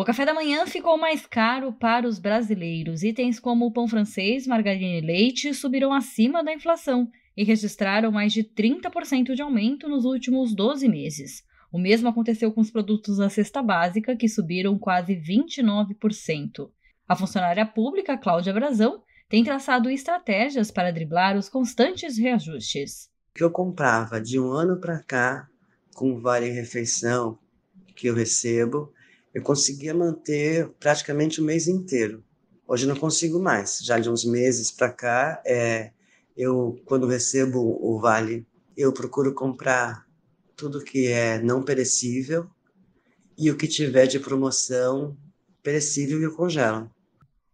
O café da manhã ficou mais caro para os brasileiros. Itens como o pão francês, margarina e leite subiram acima da inflação e registraram mais de 30% de aumento nos últimos 12 meses. O mesmo aconteceu com os produtos da cesta básica, que subiram quase 29%. A funcionária pública, Cláudia Brazão, tem traçado estratégias para driblar os constantes reajustes. O que eu comprava de um ano para cá, com o vale-refeição que eu recebo, eu conseguia manter praticamente o mês inteiro. Hoje não consigo mais. Já de uns meses para cá, é, eu quando recebo o vale, eu procuro comprar tudo que é não perecível e o que tiver de promoção perecível eu congelo.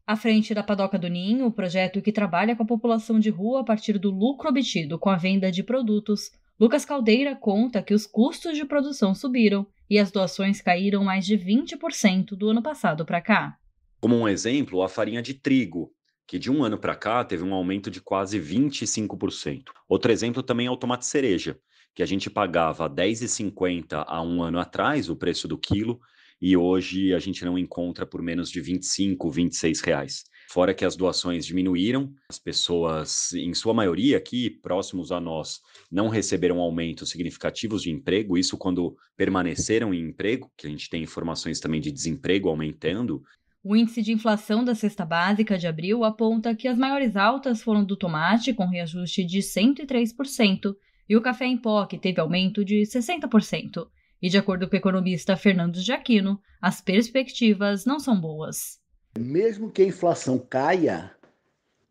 À frente da Padoca do Ninho, o projeto que trabalha com a população de rua a partir do lucro obtido com a venda de produtos, Lucas Caldeira conta que os custos de produção subiram e as doações caíram mais de 20% do ano passado para cá. Como um exemplo, a farinha de trigo, que de um ano para cá teve um aumento de quase 25%. Outro exemplo também é o tomate cereja, que a gente pagava 10,50 há um ano atrás o preço do quilo e hoje a gente não encontra por menos de 25, 26 reais. Fora que as doações diminuíram, as pessoas, em sua maioria aqui, próximos a nós, não receberam aumentos significativos de emprego, isso quando permaneceram em emprego, que a gente tem informações também de desemprego aumentando. O índice de inflação da cesta básica de abril aponta que as maiores altas foram do tomate, com reajuste de 103%, e o café em pó, que teve aumento de 60%. E de acordo com o economista Fernando de Aquino, as perspectivas não são boas. Mesmo que a inflação caia,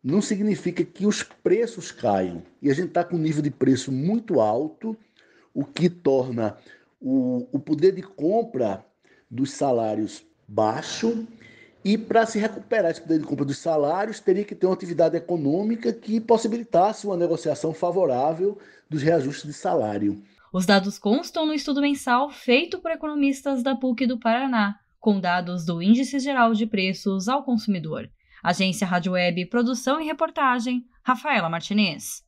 não significa que os preços caiam. E a gente está com um nível de preço muito alto, o que torna o, o poder de compra dos salários baixo. E para se recuperar esse poder de compra dos salários, teria que ter uma atividade econômica que possibilitasse uma negociação favorável dos reajustes de salário. Os dados constam no estudo mensal feito por economistas da PUC do Paraná, com dados do Índice Geral de Preços ao Consumidor. Agência Rádio Web, produção e reportagem, Rafaela Martinez.